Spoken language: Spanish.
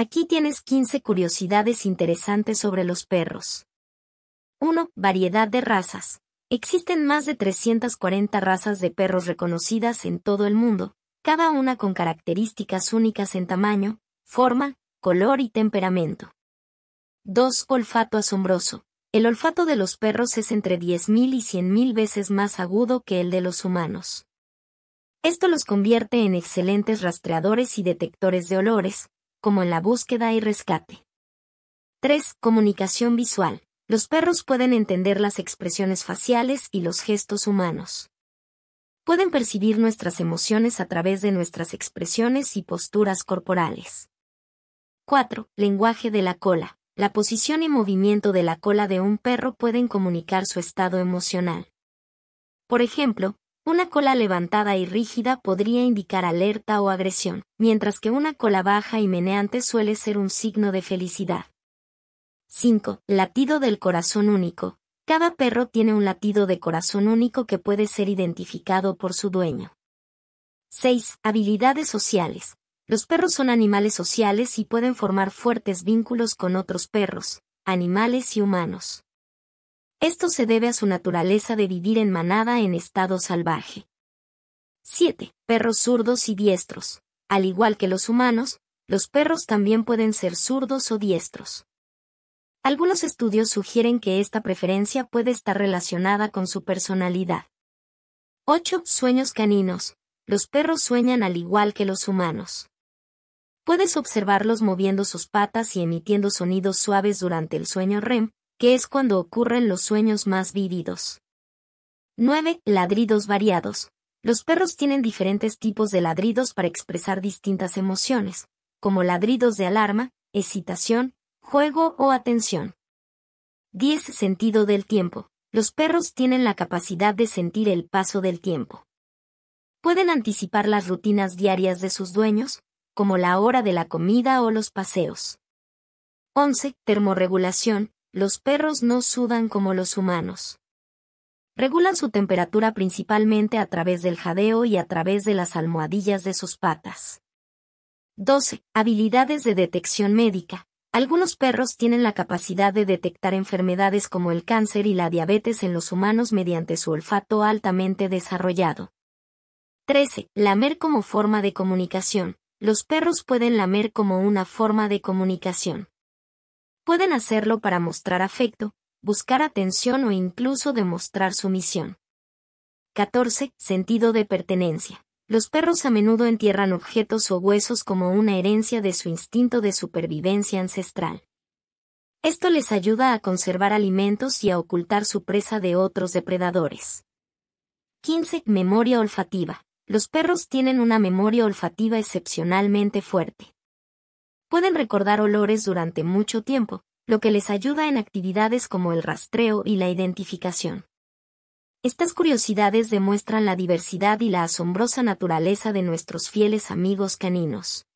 Aquí tienes 15 curiosidades interesantes sobre los perros. 1. Variedad de razas. Existen más de 340 razas de perros reconocidas en todo el mundo, cada una con características únicas en tamaño, forma, color y temperamento. 2. Olfato asombroso. El olfato de los perros es entre 10.000 y 100.000 veces más agudo que el de los humanos. Esto los convierte en excelentes rastreadores y detectores de olores, como en la búsqueda y rescate. 3. Comunicación visual. Los perros pueden entender las expresiones faciales y los gestos humanos. Pueden percibir nuestras emociones a través de nuestras expresiones y posturas corporales. 4. Lenguaje de la cola. La posición y movimiento de la cola de un perro pueden comunicar su estado emocional. Por ejemplo, una cola levantada y rígida podría indicar alerta o agresión, mientras que una cola baja y meneante suele ser un signo de felicidad. 5. Latido del corazón único. Cada perro tiene un latido de corazón único que puede ser identificado por su dueño. 6. Habilidades sociales. Los perros son animales sociales y pueden formar fuertes vínculos con otros perros, animales y humanos. Esto se debe a su naturaleza de vivir en manada en estado salvaje. 7. Perros zurdos y diestros. Al igual que los humanos, los perros también pueden ser zurdos o diestros. Algunos estudios sugieren que esta preferencia puede estar relacionada con su personalidad. 8. Sueños caninos. Los perros sueñan al igual que los humanos. Puedes observarlos moviendo sus patas y emitiendo sonidos suaves durante el sueño REM, que es cuando ocurren los sueños más vividos. 9. Ladridos variados. Los perros tienen diferentes tipos de ladridos para expresar distintas emociones, como ladridos de alarma, excitación, juego o atención. 10. Sentido del tiempo. Los perros tienen la capacidad de sentir el paso del tiempo. Pueden anticipar las rutinas diarias de sus dueños, como la hora de la comida o los paseos. 11. Termorregulación. Los perros no sudan como los humanos. Regulan su temperatura principalmente a través del jadeo y a través de las almohadillas de sus patas. 12. Habilidades de detección médica. Algunos perros tienen la capacidad de detectar enfermedades como el cáncer y la diabetes en los humanos mediante su olfato altamente desarrollado. 13. Lamer como forma de comunicación. Los perros pueden lamer como una forma de comunicación. Pueden hacerlo para mostrar afecto, buscar atención o incluso demostrar sumisión. 14. Sentido de pertenencia. Los perros a menudo entierran objetos o huesos como una herencia de su instinto de supervivencia ancestral. Esto les ayuda a conservar alimentos y a ocultar su presa de otros depredadores. 15. Memoria olfativa. Los perros tienen una memoria olfativa excepcionalmente fuerte pueden recordar olores durante mucho tiempo, lo que les ayuda en actividades como el rastreo y la identificación. Estas curiosidades demuestran la diversidad y la asombrosa naturaleza de nuestros fieles amigos caninos.